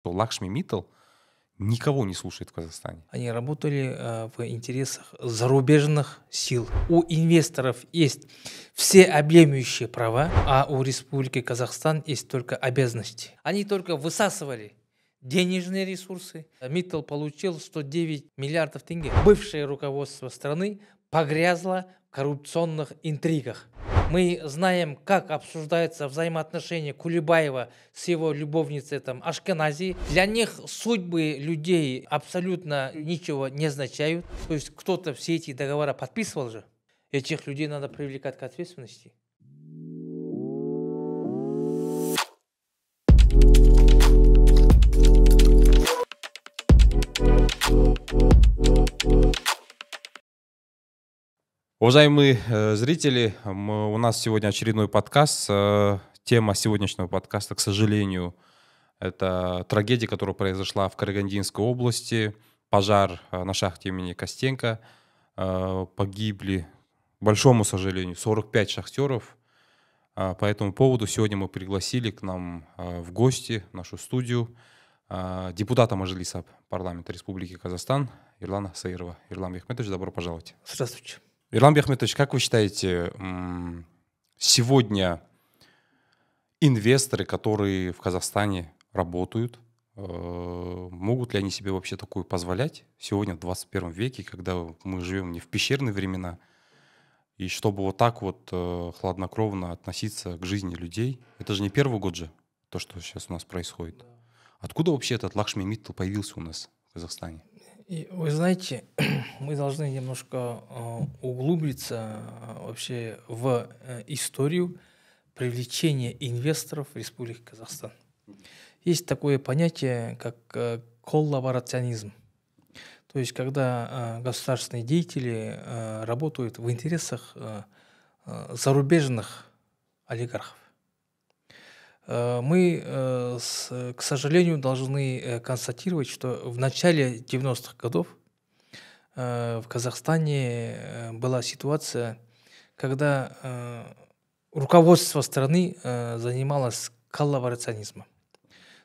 что Лакшми Миттл никого не слушает в Казахстане. Они работали э, в интересах зарубежных сил. У инвесторов есть все объемлющие права, а у Республики Казахстан есть только обязанности. Они только высасывали денежные ресурсы. Миттл получил 109 миллиардов тенге. Бывшее руководство страны погрязло в коррупционных интригах. Мы знаем, как обсуждается взаимоотношения Кулебаева с его любовницей там, Ашкенази. Для них судьбы людей абсолютно ничего не означают. То есть кто-то все эти договора подписывал же. Этих людей надо привлекать к ответственности. Thank you. Уважаемые э, зрители, у нас сегодня очередной подкаст. Э, тема сегодняшнего подкаста, к сожалению, это трагедия, которая произошла в Карагандинской области. Пожар э, на шахте имени Костенко. Погибли, к большому сожалению, 45 шахтеров. По этому поводу сегодня мы пригласили к нам в гости, в нашу студию, депутата Мажилиса парламента Республики Казахстан Ирлана Саирова. Ирлан Мехметович, добро пожаловать. Здравствуйте. Ирлан Бехметович, как вы считаете, сегодня инвесторы, которые в Казахстане работают, э, могут ли они себе вообще такое позволять сегодня, в 21 веке, когда мы живем не в пещерные времена, и чтобы вот так вот э, хладнокровно относиться к жизни людей, это же не первый год же, то, что сейчас у нас происходит. Откуда вообще этот Лакшми Миттл появился у нас в Казахстане? вы знаете, мы должны немножко э, углубиться э, вообще в э, историю привлечения инвесторов в Республику Казахстан. Есть такое понятие, как коллаборационизм. То есть, когда государственные деятели работают в интересах зарубежных олигархов. Э, мы, э, к сожалению, должны э, констатировать, что в начале 90-х годов в Казахстане была ситуация, когда руководство страны занималось коллаборационизмом.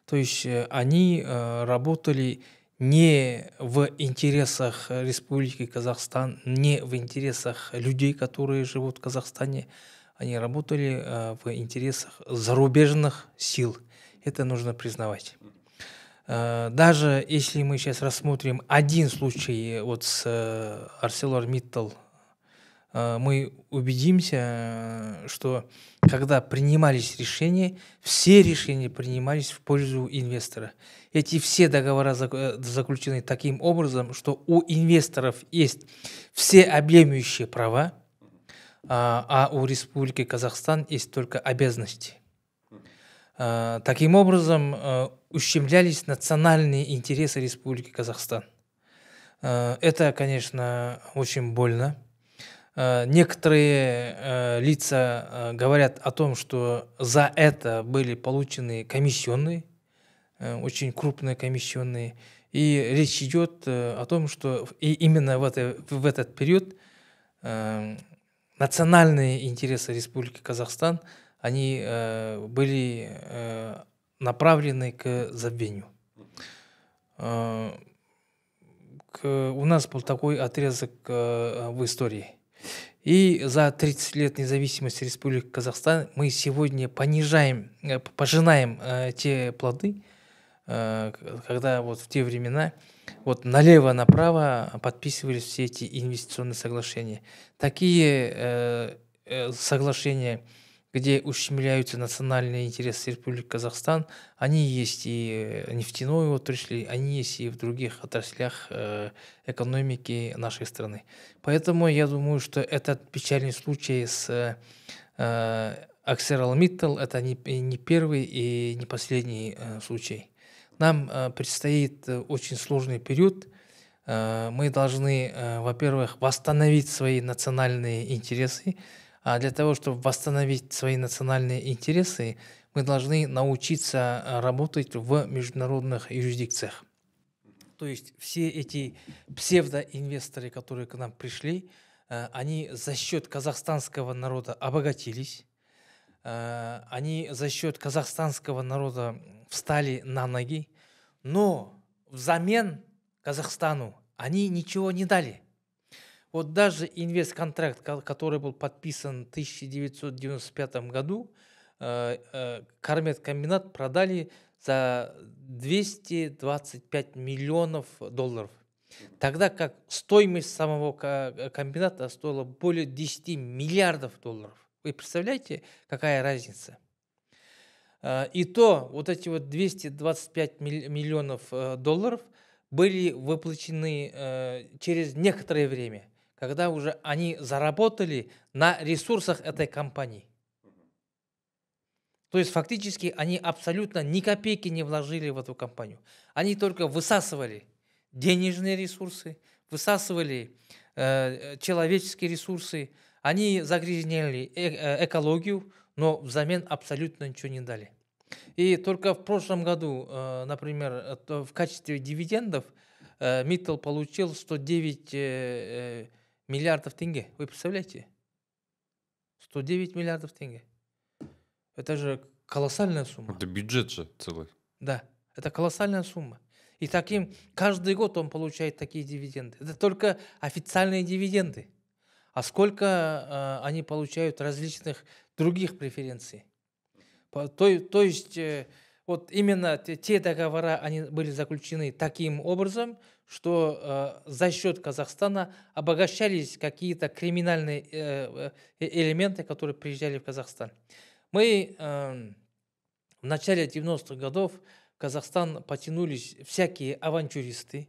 То есть они работали не в интересах Республики Казахстан, не в интересах людей, которые живут в Казахстане, они работали э, в интересах зарубежных сил. Это нужно признавать. Э, даже если мы сейчас рассмотрим один случай э, вот с ArcelorMittal, мы убедимся, что когда принимались решения, все решения принимались в пользу инвестора. Эти все договора заключены таким образом, что у инвесторов есть все объемлющие права, а, а у Республики Казахстан есть только обязанности. А, таким образом, э, ущемлялись национальные интересы Республики Казахстан. Э, это, конечно, очень больно. Э, некоторые лица говорят о том, что за это были получены комиссионные, очень крупные комиссионные. И речь идет о том, что и именно в, в этот период национальные интересы Республики Казахстан, они э, были э, направлены к забвению. Э, к, у нас был такой отрезок э, в истории. И за 30 лет независимости Республики Казахстан мы сегодня понижаем, э, пожинаем э, те плоды, Э, когда вот в те времена вот налево-направо подписывались все эти инвестиционные соглашения. Такие э, э, соглашения, где ущемляются национальные интересы Республики Казахстан, они есть и нефтяной отрасли, они есть и в других отраслях экономики нашей страны. Поэтому я думаю, что этот печальный случай с Аксерал Миттл – это не, не первый и не последний случай. Нам э, предстоит э, очень сложный период. Э, мы должны, во-первых, восстановить свои национальные интересы. А для того, чтобы восстановить свои национальные интересы, мы должны научиться работать в международных юрисдикциях. То есть все эти псевдоинвесторы, которые к нам пришли, они за счет казахстанского народа обогатились, Э, они за счет казахстанского народа встали на ноги, но взамен Казахстану они ничего не дали. Вот даже контракт, который был подписан в 1995 году, э, э, Кармет-комбинат продали за 225 миллионов долларов. Тогда как стоимость самого комбината стоила более 10 миллиардов долларов. Вы представляете, какая разница? А, и то вот эти вот 225 миллионов э, долларов были выплачены э, через некоторое время, когда уже они заработали на ресурсах этой компании. То есть фактически они абсолютно ни копейки не вложили в эту компанию. Они только высасывали денежные ресурсы, высасывали э, э человеческие ресурсы, они загрязняли э, э, экологию, но взамен абсолютно ничего не дали. И только в прошлом году, э, например, в качестве дивидендов Миттл получил 109 миллиардов тенге. Вы представляете? 109 миллиардов тенге. Это же колоссальная сумма. Это бюджет же целый. Да, это колоссальная сумма. И таким каждый год он получает такие дивиденды. Это только официальные дивиденды а сколько э, они получают различных других преференций. По, то, то есть э, вот именно те, те договора они были заключены таким образом, что э, за счет Казахстана обогащались какие-то криминальные э, э элементы, которые приезжали в Казахстан. Мы э, в начале 90-х годов в Казахстан потянулись всякие авантюристы,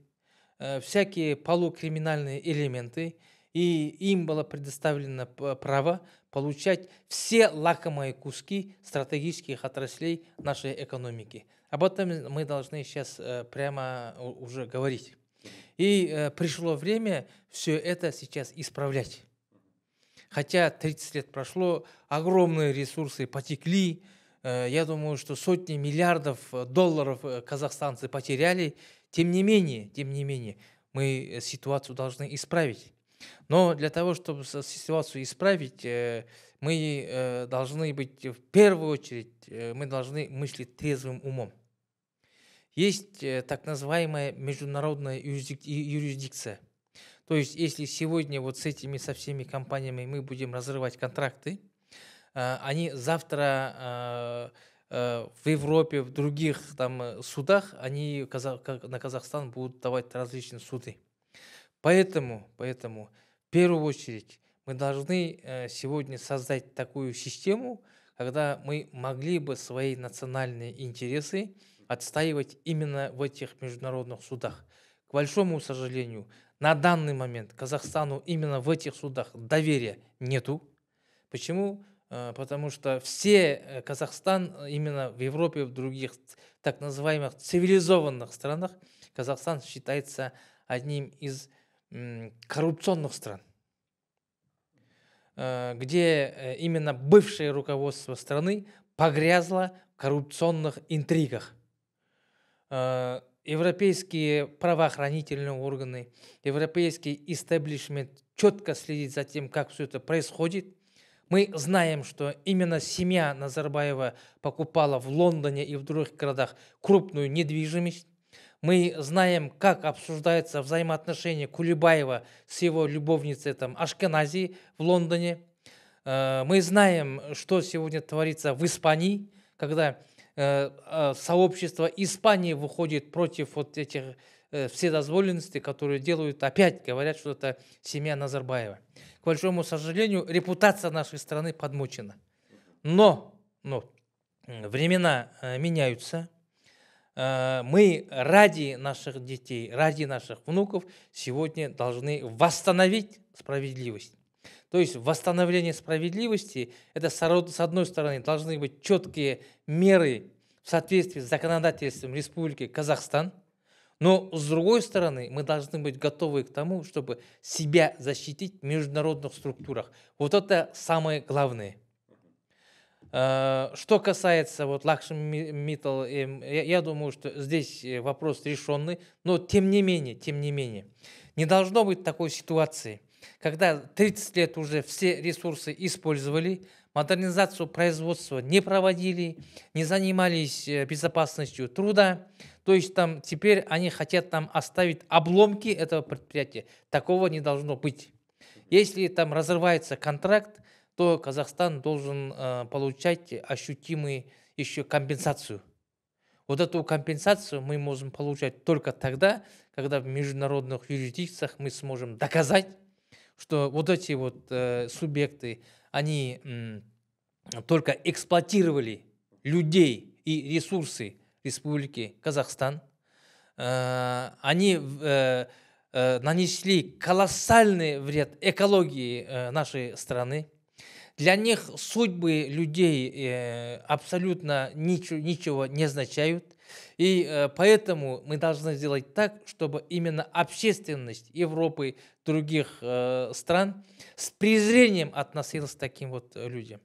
э, всякие полукриминальные элементы, и им было предоставлено право получать все лакомые куски стратегических отраслей нашей экономики. Об этом мы должны сейчас э, прямо уже говорить. И э, пришло время все это сейчас исправлять. Хотя 30 лет прошло, огромные ресурсы потекли, э, я думаю, что сотни миллиардов долларов казахстанцы потеряли. Тем не менее, тем не менее, мы ситуацию должны исправить. Но для того, чтобы ситуацию исправить, э, мы э, должны быть в первую очередь, э, мы должны мыслить трезвым умом. Есть так называемая международная юрисдикция. То есть, если сегодня вот с этими, со всеми компаниями мы будем разрывать контракты, а, они завтра а, а, в Европе, в других там судах, они на Казахстан будут давать различные суды. Поэтому, поэтому в первую очередь мы должны э, сегодня создать такую систему, когда мы могли бы свои национальные интересы отстаивать именно в этих международных судах. К большому сожалению, на данный момент Казахстану именно в этих судах доверия нету. Почему? Э, потому что все э, Казахстан именно в Европе, в других так называемых цивилизованных странах, Казахстан считается одним из коррупционных стран, э, где э, именно бывшее руководство страны погрязло в коррупционных интригах. Э, европейские правоохранительные органы, европейский истеблишмент четко следит за тем, как все это происходит. Мы знаем, что именно семья Назарбаева покупала в Лондоне и в других городах крупную недвижимость, мы знаем, как обсуждается взаимоотношения Кулебаева с его любовницей там, Ашкенази в Лондоне. Э, мы знаем, что сегодня творится в Испании, когда э, э, сообщество Испании выходит против вот этих вседозволенности, которые делают, опять говорят, что это семья Назарбаева. К большому сожалению, репутация нашей страны подмочена. Но, но времена меняются – Э, мы ради наших детей, ради наших внуков сегодня должны восстановить справедливость. То есть восстановление справедливости – это, с одной стороны, должны быть четкие меры в соответствии с законодательством Республики Казахстан, но, с другой стороны, мы должны быть готовы к тому, чтобы себя защитить в международных структурах. Вот это самое главное – Э, что касается вот лакшми Mittal, эм, я, я думаю, что здесь э, вопрос решенный, но тем не менее, тем не менее, не должно быть такой ситуации, когда 30 лет уже все ресурсы использовали, модернизацию производства не проводили, не занимались э, безопасностью труда, то есть там теперь они хотят там оставить обломки этого предприятия. Такого не должно быть. Если там разрывается контракт, то Казахстан должен э, получать ощутимую еще компенсацию. Вот эту компенсацию мы можем получать только тогда, когда в международных юрисдикциях мы сможем доказать, что вот эти вот э, субъекты, они э, только эксплуатировали людей и ресурсы Республики Казахстан, э, они э, э, нанесли колоссальный вред экологии э, нашей страны, для них судьбы людей э, абсолютно ничего, ничего не означают. И э, поэтому мы должны сделать так, чтобы именно общественность Европы, других э, стран с презрением относилась к таким вот людям.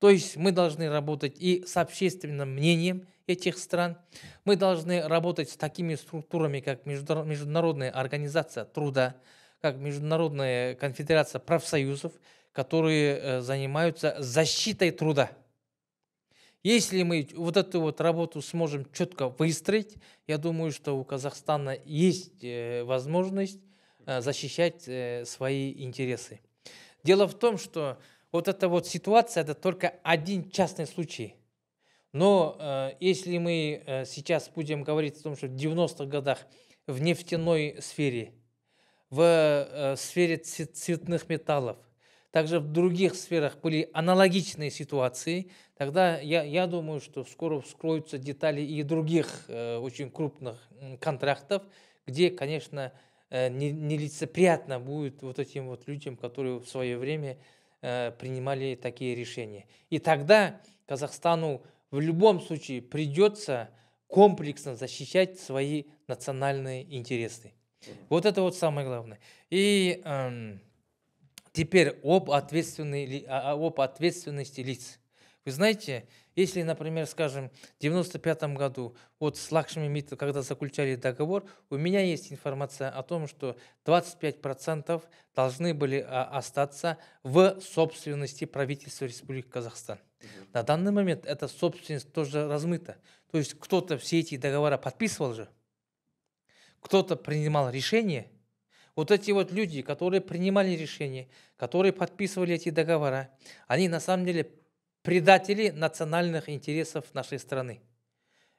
То есть мы должны работать и с общественным мнением этих стран, мы должны работать с такими структурами, как Международная организация труда, как Международная конфедерация профсоюзов, которые э, занимаются защитой труда. Если мы вот эту вот работу сможем четко выстроить, я думаю, что у Казахстана есть э, возможность э, защищать свои интересы. Дело в том, что вот эта вот ситуация, это только один частный случай. Но если мы сейчас будем говорить о том, что в 90-х годах в нефтяной сфере, в сфере цветных металлов, также в других сферах были аналогичные ситуации, тогда я, я думаю, что скоро вскроются детали и других э, очень крупных контрактов, где, конечно, э, нелицеприятно не будет вот этим вот людям, которые в свое время э, принимали такие решения. И тогда Казахстану в любом случае придется комплексно защищать свои национальные интересы. Вот это вот самое главное. И... Эм, Теперь об, ответственной, а, а, об ответственности лиц. Вы знаете, если, например, скажем, в 95 году вот с Лакшми Митта, когда заключали договор, у меня есть информация о том, что 25% должны были а, остаться в собственности правительства Республики Казахстан. Угу. На данный момент эта собственность тоже размыта. То есть кто-то все эти договора подписывал же, кто-то принимал решение – вот эти вот люди, которые принимали решения, которые подписывали эти договора, они на самом деле предатели национальных интересов нашей страны.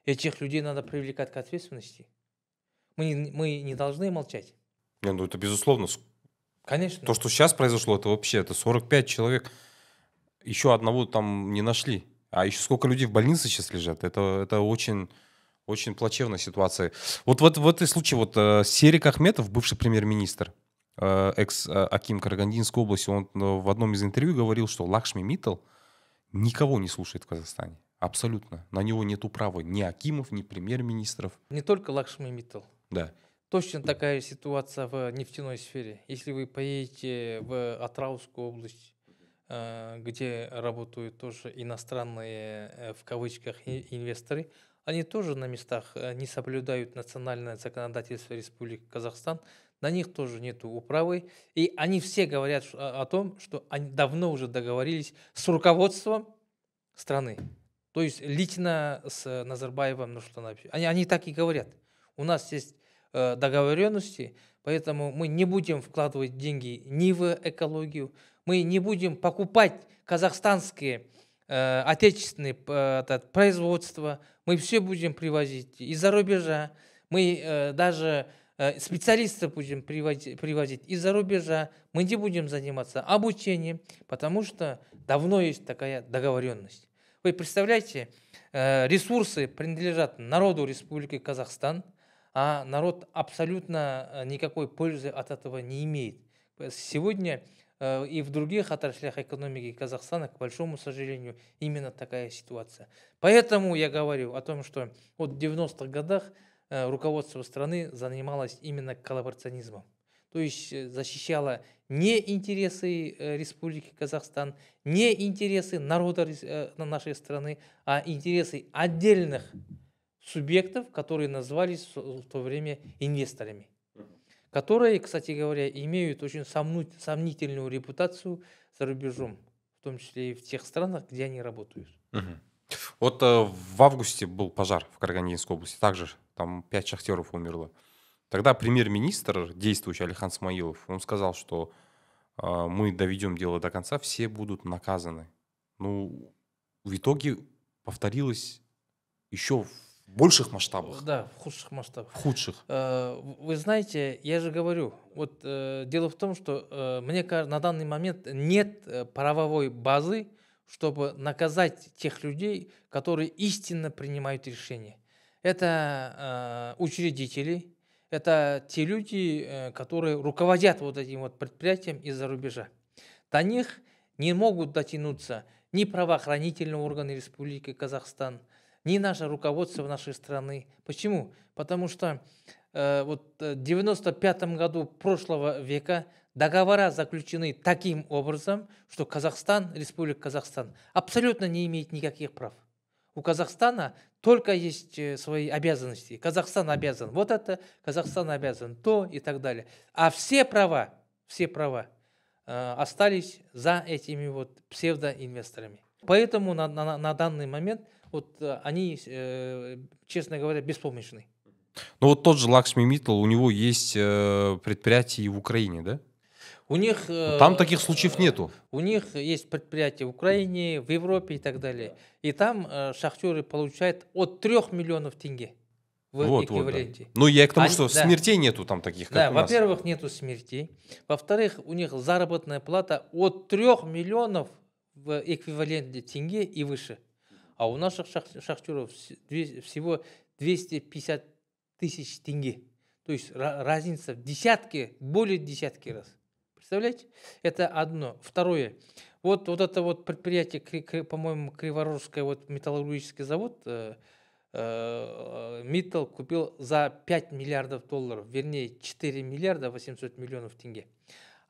Этих людей надо привлекать к ответственности. Мы, не мы не должны молчать. Не, ну это безусловно. Конечно. То, что сейчас произошло, это вообще, это 45 человек. Еще одного там не нашли. А еще сколько людей в больнице сейчас лежат. Это, это очень очень плачевная ситуация. Вот, вот в этой случае вот э, Серик Ахметов, бывший премьер-министр, э, экс-Аким э, Карагандинской области, он в одном из интервью говорил, что Лакшми Миттл никого не слушает в Казахстане. Абсолютно. На него нету права ни Акимов, ни премьер-министров. Не только Лакшми Миттл. Да. Точно такая ситуация в нефтяной сфере. Если вы поедете в Атраускую область, где работают тоже иностранные, в кавычках, инвесторы, они тоже на местах э, не соблюдают национальное законодательство Республики Казахстан, на них тоже нет управы, и они все говорят о том, что они давно уже договорились с руководством страны, то есть лично с э, Назарбаевым Нурсултаном. Они, они так и говорят. У нас есть э, договоренности, поэтому мы не будем вкладывать деньги ни в экологию, мы не будем покупать казахстанские э, отечественные производства, мы все будем привозить из-за рубежа, мы э, даже э, специалистов будем приводить, привозить из-за рубежа, мы не будем заниматься обучением, потому что давно есть такая договоренность. Вы представляете, э, ресурсы принадлежат народу Республики Казахстан, а народ абсолютно никакой пользы от этого не имеет. Сегодня Э, и в других отраслях экономики Казахстана, к большому сожалению, именно такая ситуация. Поэтому я говорю о том, что в 90-х годах э, руководство страны занималось именно коллаборационизмом. То есть э, защищало не интересы Республики Казахстан, не интересы народа нашей страны, а интересы отдельных субъектов, которые назывались в то время инвесторами которые, кстати говоря, имеют очень сомнительную репутацию за рубежом, в том числе и в тех странах, где они работают. Угу. Вот э, в августе был пожар в Карагандинской области, также там пять шахтеров умерло. Тогда премьер-министр, действующий Алихан Смаилов, он сказал, что э, мы доведем дело до конца, все будут наказаны. Ну, в итоге повторилось еще больших масштабах. Да, в худших масштабах. В худших. Э, вы знаете, я же говорю, вот э, дело в том, что э, мне кажется, на данный момент нет правовой базы, чтобы наказать тех людей, которые истинно принимают решения. Это учредители, это те люди, которые руководят вот этим вот предприятием из-за рубежа. До них не могут дотянуться ни правоохранительные органы Республики Казахстан – ни наше руководство нашей страны. Почему? Потому что э, вот, э, в 95 году прошлого века договора заключены таким образом, что Казахстан, Республика Казахстан, абсолютно не имеет никаких прав. У Казахстана только есть э, свои обязанности. Казахстан обязан вот это, Казахстан обязан то и так далее. А все права, все права э, остались за этими вот псевдоинвесторами. Поэтому на, на, на данный момент вот э, они, э, честно говоря, беспомощны. Ну вот тот же Лакшми Миттл, у него есть э, предприятие и в Украине, да? У них... Там таких случаев нету. У них есть предприятия в Украине, в Европе и так далее. И там шахтеры получают от 3 миллионов тенге в вот, эквиваленте. Вот, да. Ну, я к тому, Они, что да. смертей нету там таких, как Да, во-первых, нету смертей. Во-вторых, у них заработная плата от 3 миллионов в эквиваленте тенге и выше а у наших шахтеров всего 250 тысяч тенге. То есть разница в десятки, более десятки раз. Представляете? Это одно. Второе. Вот, вот это вот предприятие, по-моему, Криворожское вот металлургический завод, э, э Миттл купил за 5 миллиардов долларов, вернее 4 миллиарда 800 миллионов тенге.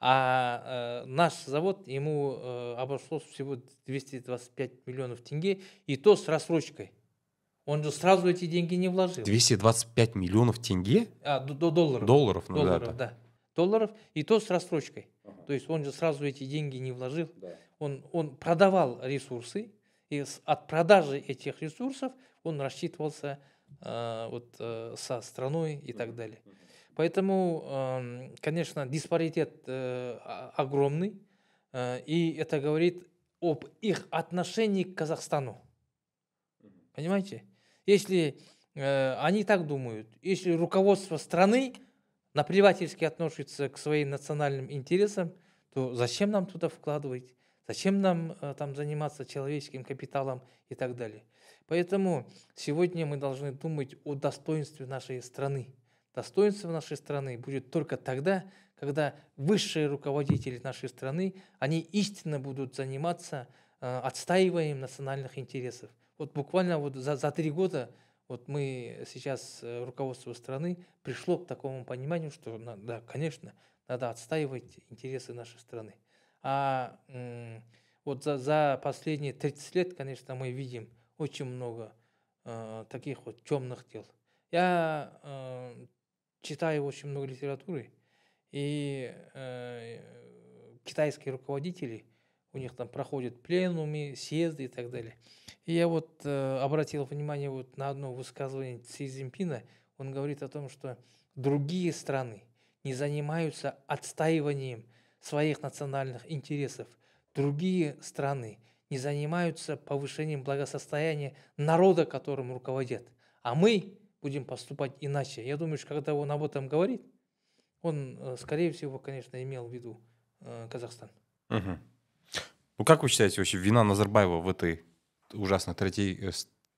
А э, наш завод ему э, обошлось всего 225 миллионов тенге, и то с рассрочкой. Он же сразу эти деньги не вложил. 225 миллионов тенге? А, до, до долларов. Долларов, ну долларов, да, да. Долларов, и то с рассрочкой. Ага. То есть он же сразу эти деньги не вложил. Да. Он, он продавал ресурсы, и от продажи этих ресурсов он рассчитывался э, вот, э, со страной и так далее. Поэтому, конечно, диспаритет э, огромный, э, и это говорит об их отношении к Казахстану. Понимаете? Если э, они так думают, если руководство страны наплевательски относится к своим национальным интересам, то зачем нам туда вкладывать? Зачем нам там заниматься человеческим капиталом и так далее? Поэтому сегодня мы должны думать о достоинстве нашей страны. Достоинство нашей страны будет только тогда, когда высшие руководители нашей страны, они истинно будут заниматься э, отстаиванием национальных интересов. Вот буквально вот за, за три года вот мы сейчас, э, руководство страны, пришло к такому пониманию, что, да, конечно, надо отстаивать интересы нашей страны. А э, вот за, за последние 30 лет, конечно, мы видим очень много э, таких вот темных дел. Я э, читаю очень много литературы, и э, китайские руководители, у них там проходят пленумы, съезды и так далее. И я вот э, обратил внимание вот на одно высказывание Си Цзиньпина. Он говорит о том, что другие страны не занимаются отстаиванием своих национальных интересов. Другие страны не занимаются повышением благосостояния народа, которым руководят. А мы будем поступать иначе. Я думаю, что когда он об этом говорит, он, э, скорее всего, конечно, имел в виду э, Казахстан. Угу. Ну, как вы считаете, вообще вина Назарбаева в этой ужасной э,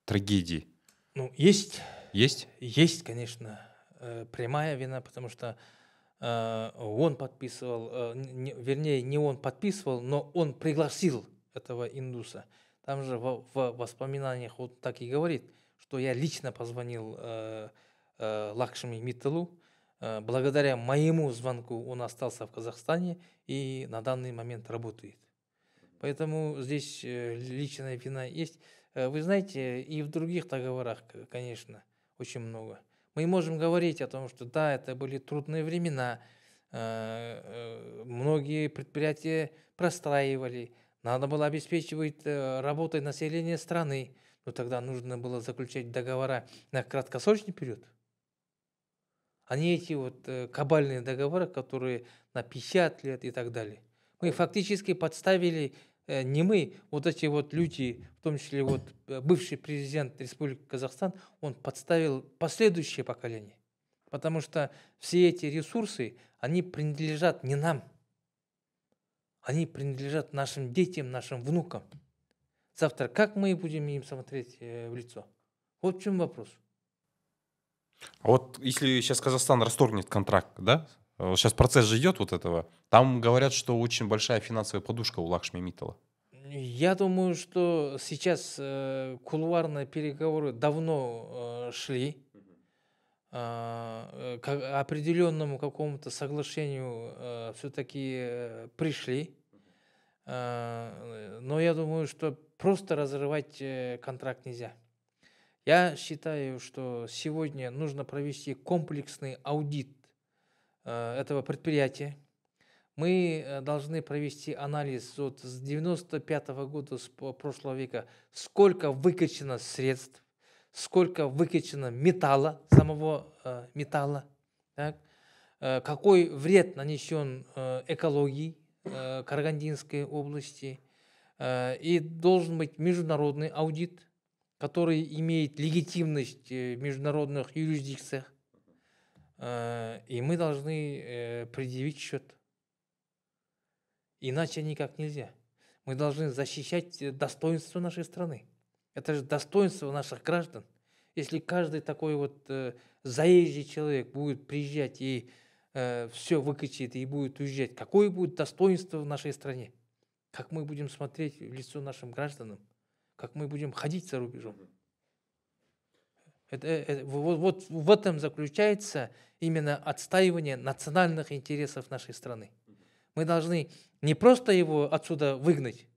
трагедии? Ну, есть. Есть? Есть, конечно, прямая вина, потому что он подписывал, вернее, не он подписывал, но он пригласил этого индуса. Там же в воспоминаниях вот так и говорит – что я лично позвонил э, э, Лакшми Митталу. Э, благодаря моему звонку он остался в Казахстане и на данный момент работает. Поэтому здесь э, личная вина есть. Э, вы знаете, и в других договорах, конечно, очень много. Мы можем говорить о том, что да, это были трудные времена, э, э, многие предприятия простраивали, надо было обеспечивать э, работой населения страны. Но тогда нужно было заключать договора на краткосрочный период. А не эти вот э, кабальные договоры, которые на 50 лет и так далее. Мы фактически подставили э, не мы, вот эти вот люди, в том числе вот э, бывший президент Республики Казахстан, он подставил последующее поколение. Потому что все эти ресурсы, они принадлежат не нам, они принадлежат нашим детям, нашим внукам завтра как мы будем им смотреть э, в лицо? Вот в чем вопрос. А вот если сейчас Казахстан расторгнет контракт, да? Сейчас процесс же идет вот этого. Там говорят, что очень большая финансовая подушка у Лакшми Миттала. Я думаю, что сейчас э, кулуарные переговоры давно э, шли а, э, к определенному какому-то соглашению э, все-таки э, пришли. А, э, но я думаю, что просто разрывать э, контракт нельзя. Я считаю, что сегодня нужно провести комплексный аудит э, этого предприятия. Мы э, должны провести анализ вот с 95 -го года, с прошлого века, сколько выкачено средств, сколько выкачено металла, самого э, металла, так? Э, какой вред нанесен э, экологии э, Каргандинской области – Э, и должен быть международный аудит, который имеет легитимность э, в международных юрисдикциях. Э, и мы должны предъявить счет. Иначе никак нельзя. Мы должны защищать достоинство нашей страны. Это же достоинство наших граждан. Если каждый такой вот заезжий человек будет приезжать и все выкачает и будет уезжать, какое будет достоинство в нашей стране? как мы будем смотреть в лицо нашим гражданам, как мы будем ходить за рубежом. Это, это, э, вот, вот в этом заключается именно отстаивание национальных интересов нашей страны. Мы должны не просто его отсюда выгнать,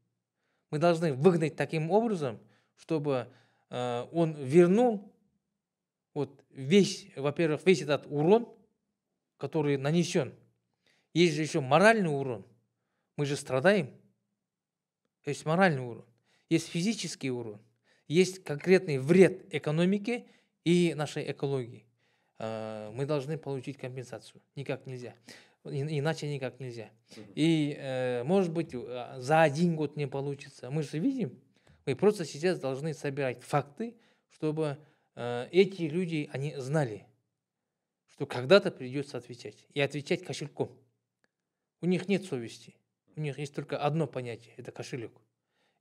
мы должны выгнать таким образом, чтобы э, он вернул вот весь, во-первых, весь этот урон, который нанесен. Есть же еще моральный урон. Мы же страдаем. То есть моральный урон, есть физический урон, есть конкретный вред экономике и нашей экологии. А, мы должны получить компенсацию. Никак нельзя. Иначе никак нельзя. И, э, может быть, а, за один год не получится. Мы же видим, мы просто сейчас должны собирать факты, чтобы э, эти люди, они знали, что когда-то придется отвечать. И отвечать кошельком. У них нет совести у них есть только одно понятие – это кошелек.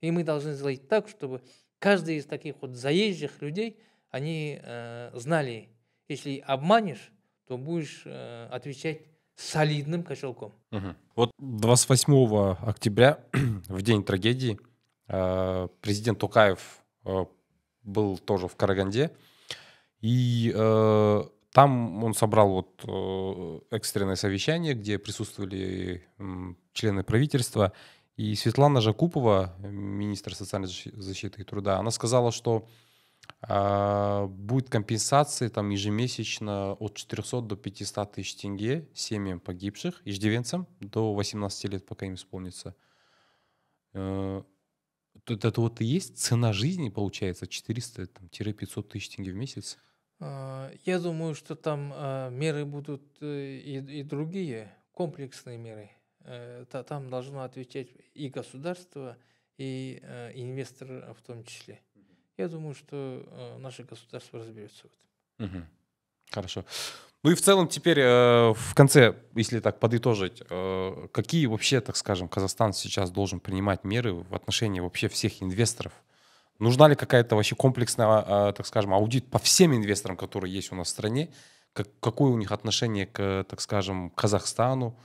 И мы должны сделать так, чтобы каждый из таких вот заезжих людей, они э, знали, если обманешь, то будешь э, отвечать солидным кошелком. Угу. Вот 28 октября, в день трагедии, э, президент Тукаев э, был тоже в Караганде, и э, там он собрал вот э, экстренное совещание, где присутствовали члены правительства. И Светлана Жакупова, министр социальной защиты и труда, она сказала, что а, будет компенсации там ежемесячно от 400 до 500 тысяч тенге семьям погибших, иждивенцам до 18 лет, пока им исполнится. Это, это вот и есть цена жизни, получается, 400-500 тысяч тенге в месяц? А, я думаю, что там а, меры будут э, и, и другие, комплексные меры. Э, там должно отвечать и государство, и э, инвестор в том числе. Я думаю, что наше государство разберется в этом. Угу. Хорошо. Ну и в целом теперь в конце, если так подытожить, какие вообще, так скажем, Казахстан сейчас должен принимать меры в отношении вообще всех инвесторов, Нужна ли какая-то вообще комплексная, а, а, так скажем, аудит по всем инвесторам, которые есть у нас в стране? Как, какое у них отношение к, так скажем, Казахстану?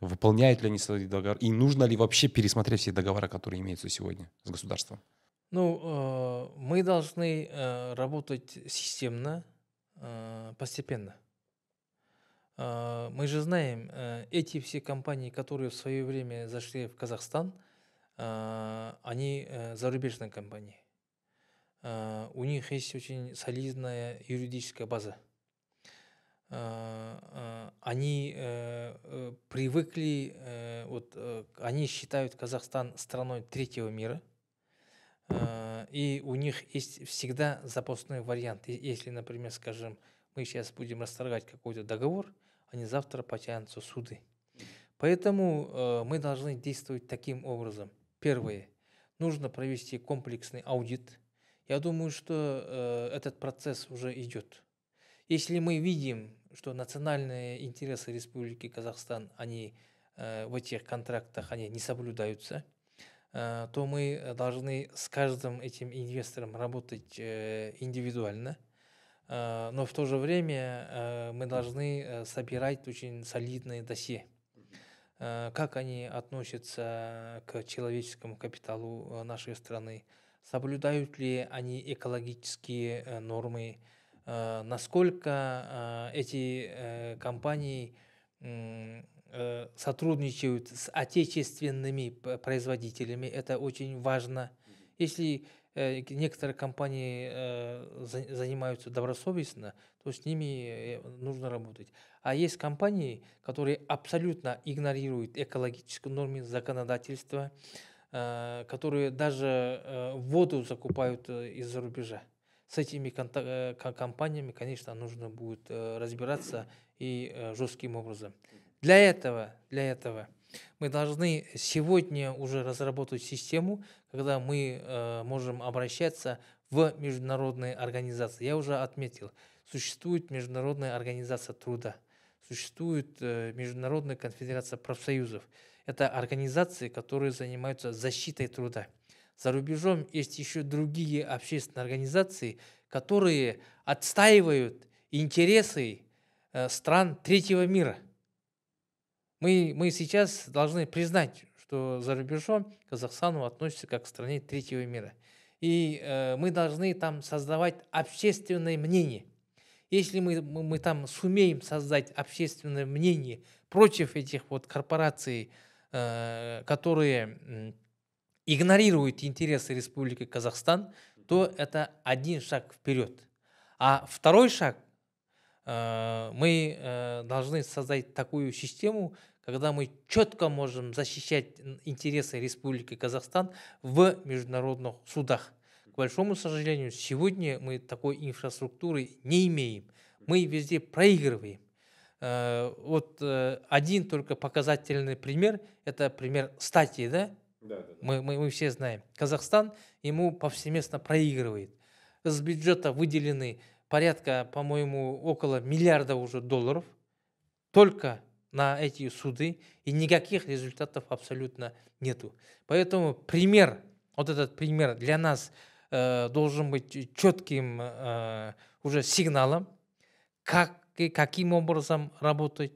Выполняют ли они свои договоры? И нужно ли вообще пересмотреть все договоры, которые имеются сегодня с государством? Ну, э, мы должны э, работать системно, э, постепенно. Мы же знаем, эти все компании, которые в свое время зашли в Казахстан, они зарубежные компании. Э, у них есть очень солидная юридическая база. Э, э, они привыкли, вот, они считают Казахстан страной третьего мира, и у них есть всегда запасной вариант. Если, например, скажем, мы сейчас будем расторгать какой-то договор, они завтра потянутся суды. Поэтому мы должны действовать таким образом. Первое. Нужно провести комплексный аудит – я думаю, что э, этот процесс уже идет. Если мы видим, что национальные интересы Республики Казахстан, они э, в этих контрактах они не соблюдаются, э, то мы должны с каждым этим инвестором работать э, индивидуально, э, но в то же время э, мы должны э, собирать очень солидные досье э, как они относятся к человеческому капиталу э, нашей страны, соблюдают ли они экологические э, нормы, э, насколько э, эти компании сотрудничают с отечественными производителями. Это очень важно. Если некоторые компании занимаются добросовестно, то с ними нужно работать. А есть компании, которые абсолютно игнорируют экологические нормы законодательства, Э, которые даже э, воду закупают э, из-за рубежа. С этими компаниями, конечно, нужно будет разбираться и жестким образом. Для этого, для этого мы должны сегодня уже разработать систему, когда мы можем обращаться в международные организации. Я уже отметил, существует Международная организация труда, существует Международная конфедерация профсоюзов, это организации, которые занимаются защитой труда. За рубежом есть еще другие общественные организации, которые отстаивают интересы э, стран третьего мира. Мы, мы сейчас должны признать, что за рубежом Казахстану относится как к стране третьего мира. И э, мы должны там создавать общественное мнение. Если мы, мы, мы там сумеем создать общественное мнение против этих вот корпораций, Э, которые игнорируют интересы Республики Казахстан, то это один шаг вперед. А второй шаг, э, мы э, должны создать такую систему, когда мы четко можем защищать интересы Республики Казахстан в международных судах. К большому сожалению, сегодня мы такой инфраструктуры не имеем. Мы везде проигрываем. Э, вот э, один только показательный пример, это пример статьи, да? Да, да, да. Мы, мы, мы все знаем. Казахстан ему повсеместно проигрывает. С бюджета выделены порядка, по-моему, около миллиарда уже долларов только на эти суды, и никаких результатов абсолютно нету. Поэтому пример, вот этот пример для нас э, должен быть четким э, уже сигналом, как каким образом работать,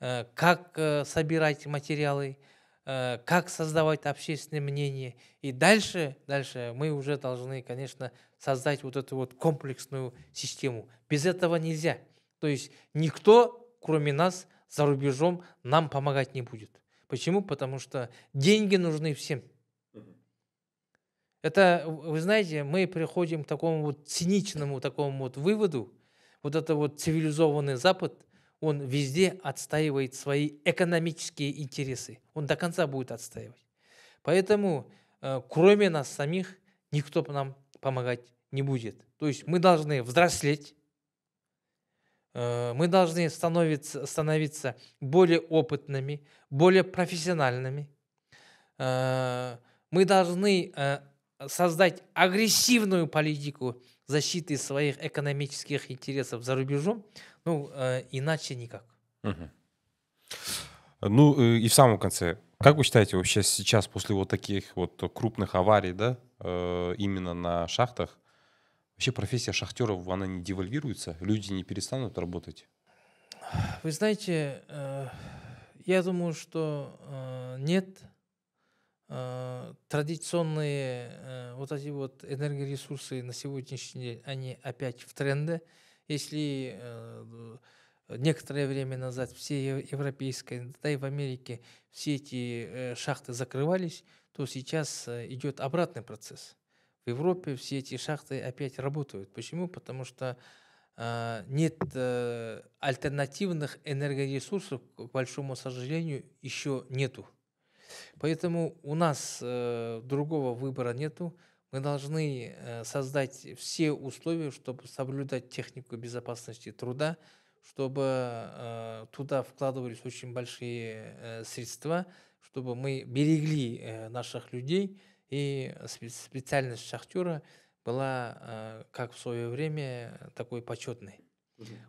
э, как э, собирать материалы, э, как создавать общественное мнение. И дальше, дальше мы уже должны, конечно, создать вот эту вот комплексную систему. Без этого нельзя. То есть никто, кроме нас, за рубежом нам помогать не будет. Почему? Потому что деньги нужны всем. Это, вы знаете, мы приходим к такому вот циничному такому вот выводу, вот это вот цивилизованный Запад, он везде отстаивает свои экономические интересы. Он до конца будет отстаивать. Поэтому, э, кроме нас самих, никто нам помогать не будет. То есть мы должны взрослеть, э, мы должны становиться, становиться более опытными, более профессиональными. Э, мы должны создать агрессивную политику защиты своих экономических интересов за рубежом, ну, э, иначе никак. Ну, э, и в самом конце, как вы считаете, вообще сейчас, после вот таких вот крупных аварий, да, э, именно на шахтах, вообще профессия шахтеров, она не девальвируется? Люди не перестанут работать? Вы знаете, я думаю, что нет. Э, традиционные э, вот эти вот энергоресурсы на сегодняшний день, они опять в тренде. Если э, некоторое время назад все европейские, да и в Америке все эти шахты закрывались, то сейчас идет обратный процесс. В Европе все эти шахты опять работают. Почему? Потому что нет альтернативных энергоресурсов, к большому сожалению, еще нету. Поэтому у нас э, другого выбора нету. Мы должны э, создать все условия, чтобы соблюдать технику безопасности труда, чтобы э, туда вкладывались очень большие э, средства, чтобы мы берегли э, наших людей, и специальность шахтера была, э, как в свое время, такой почетной.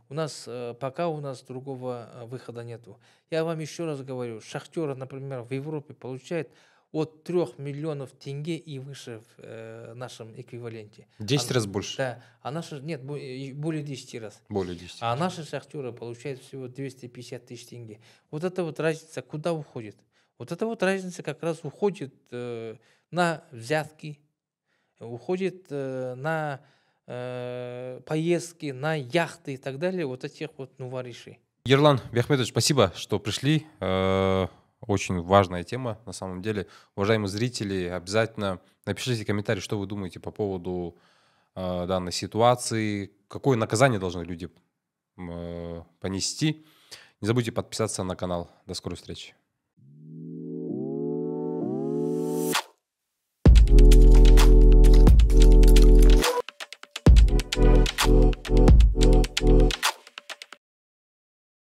У нас э, пока у нас другого э, выхода нету. Я вам еще раз говорю, шахтер, например, в Европе получает от 3 миллионов тенге и выше в э, нашем эквиваленте. 10 а, раз больше. Да, а наши, нет, э, более 10 раз. Более 10. А наши шахтеры получают всего 250 тысяч тенге. Вот эта вот разница куда уходит? Вот эта вот разница как раз уходит э, на взятки, уходит э, на э, поездки на яхты и так далее, вот этих вот нуворишей. Ерлан Бехметович спасибо, что пришли. Э, очень важная тема, на самом деле. Уважаемые зрители, обязательно напишите комментарий, что вы думаете по поводу э, данной ситуации, какое наказание должны люди э, понести. Не забудьте подписаться на канал. До скорой встречи.